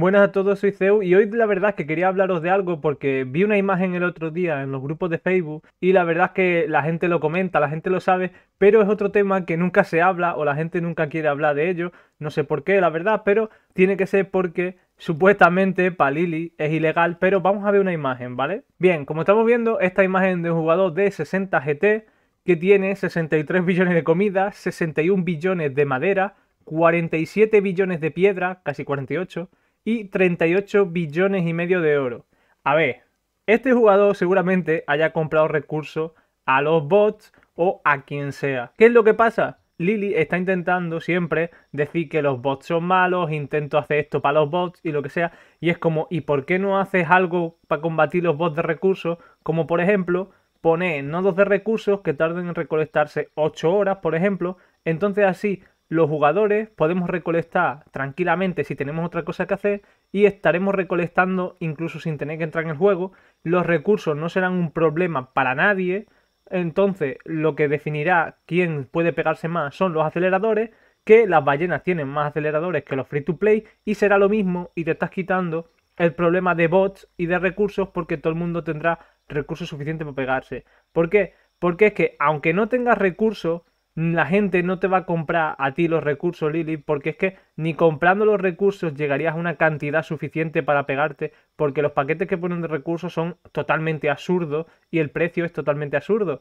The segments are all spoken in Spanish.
Buenas a todos, soy Zeus y hoy la verdad es que quería hablaros de algo porque vi una imagen el otro día en los grupos de Facebook y la verdad es que la gente lo comenta, la gente lo sabe, pero es otro tema que nunca se habla o la gente nunca quiere hablar de ello, no sé por qué la verdad, pero tiene que ser porque supuestamente Palili es ilegal, pero vamos a ver una imagen, ¿vale? Bien, como estamos viendo, esta imagen de un jugador de 60 GT que tiene 63 billones de comida, 61 billones de madera, 47 billones de piedra, casi 48, y 38 billones y medio de oro. A ver, este jugador seguramente haya comprado recursos a los bots o a quien sea. ¿Qué es lo que pasa? Lily está intentando siempre decir que los bots son malos, intento hacer esto para los bots y lo que sea, y es como, ¿y por qué no haces algo para combatir los bots de recursos? Como por ejemplo, poner nodos de recursos que tarden en recolectarse 8 horas, por ejemplo, entonces así los jugadores podemos recolectar tranquilamente si tenemos otra cosa que hacer y estaremos recolectando incluso sin tener que entrar en el juego. Los recursos no serán un problema para nadie. Entonces lo que definirá quién puede pegarse más son los aceleradores, que las ballenas tienen más aceleradores que los free to play y será lo mismo y te estás quitando el problema de bots y de recursos porque todo el mundo tendrá recursos suficientes para pegarse. ¿Por qué? Porque es que aunque no tengas recursos, la gente no te va a comprar a ti los recursos, Lily porque es que ni comprando los recursos llegarías a una cantidad suficiente para pegarte, porque los paquetes que ponen de recursos son totalmente absurdos y el precio es totalmente absurdo.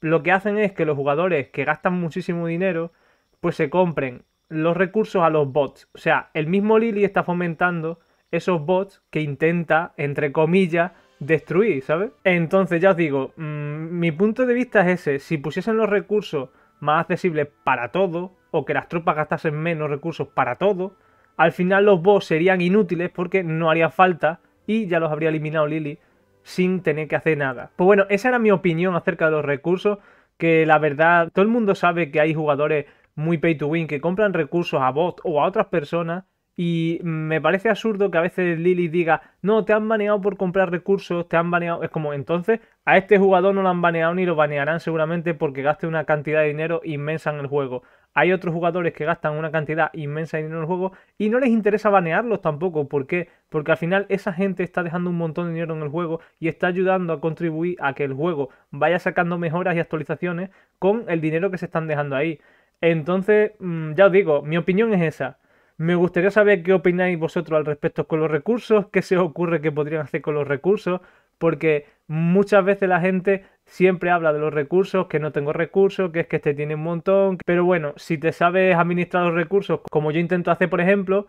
Lo que hacen es que los jugadores que gastan muchísimo dinero, pues se compren los recursos a los bots. O sea, el mismo Lily está fomentando esos bots que intenta, entre comillas, destruir, ¿sabes? Entonces, ya os digo, mm, mi punto de vista es ese. Si pusiesen los recursos más accesible para todo o que las tropas gastasen menos recursos para todo, al final los boss serían inútiles porque no haría falta y ya los habría eliminado Lily sin tener que hacer nada. Pues bueno, esa era mi opinión acerca de los recursos, que la verdad todo el mundo sabe que hay jugadores muy pay to win que compran recursos a bots o a otras personas y me parece absurdo que a veces Lily diga, no, te han baneado por comprar recursos, te han baneado. Es como, entonces, a este jugador no lo han baneado ni lo banearán seguramente porque gaste una cantidad de dinero inmensa en el juego. Hay otros jugadores que gastan una cantidad inmensa de dinero en el juego y no les interesa banearlos tampoco. ¿Por qué? Porque al final esa gente está dejando un montón de dinero en el juego y está ayudando a contribuir a que el juego vaya sacando mejoras y actualizaciones con el dinero que se están dejando ahí. Entonces, mm, ya os digo, mi opinión es esa me gustaría saber qué opináis vosotros al respecto con los recursos, qué se os ocurre que podrían hacer con los recursos, porque muchas veces la gente siempre habla de los recursos, que no tengo recursos, que es que este tiene un montón, pero bueno, si te sabes administrar los recursos, como yo intento hacer por ejemplo,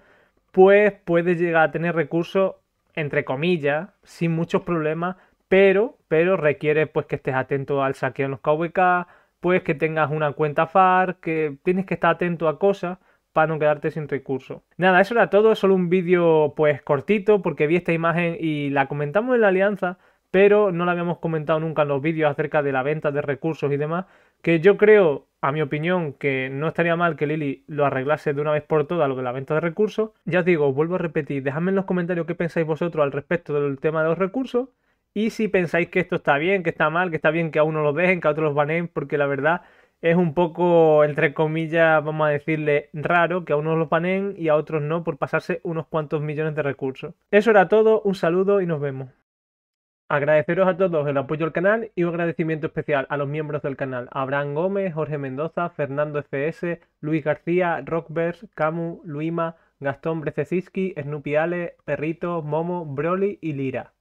pues puedes llegar a tener recursos, entre comillas, sin muchos problemas, pero, pero requiere pues que estés atento al saqueo en los KVK, pues que tengas una cuenta FAR, que tienes que estar atento a cosas para no quedarte sin recursos. Nada, eso era todo, solo un vídeo pues cortito porque vi esta imagen y la comentamos en la alianza, pero no la habíamos comentado nunca en los vídeos acerca de la venta de recursos y demás, que yo creo, a mi opinión, que no estaría mal que Lili lo arreglase de una vez por todas lo de la venta de recursos. Ya os digo, os vuelvo a repetir, dejadme en los comentarios qué pensáis vosotros al respecto del tema de los recursos. Y si pensáis que esto está bien, que está mal, que está bien que a uno los dejen, que a otros los banen. porque la verdad es un poco, entre comillas, vamos a decirle, raro que a unos lo panen y a otros no por pasarse unos cuantos millones de recursos. Eso era todo, un saludo y nos vemos. Agradeceros a todos el apoyo al canal y un agradecimiento especial a los miembros del canal, Abraham Gómez, Jorge Mendoza, Fernando FS, Luis García, Rockbers, Camu, Luima, Gastón Brecesiski, Snupiale, Perrito, Momo, Broly y Lira.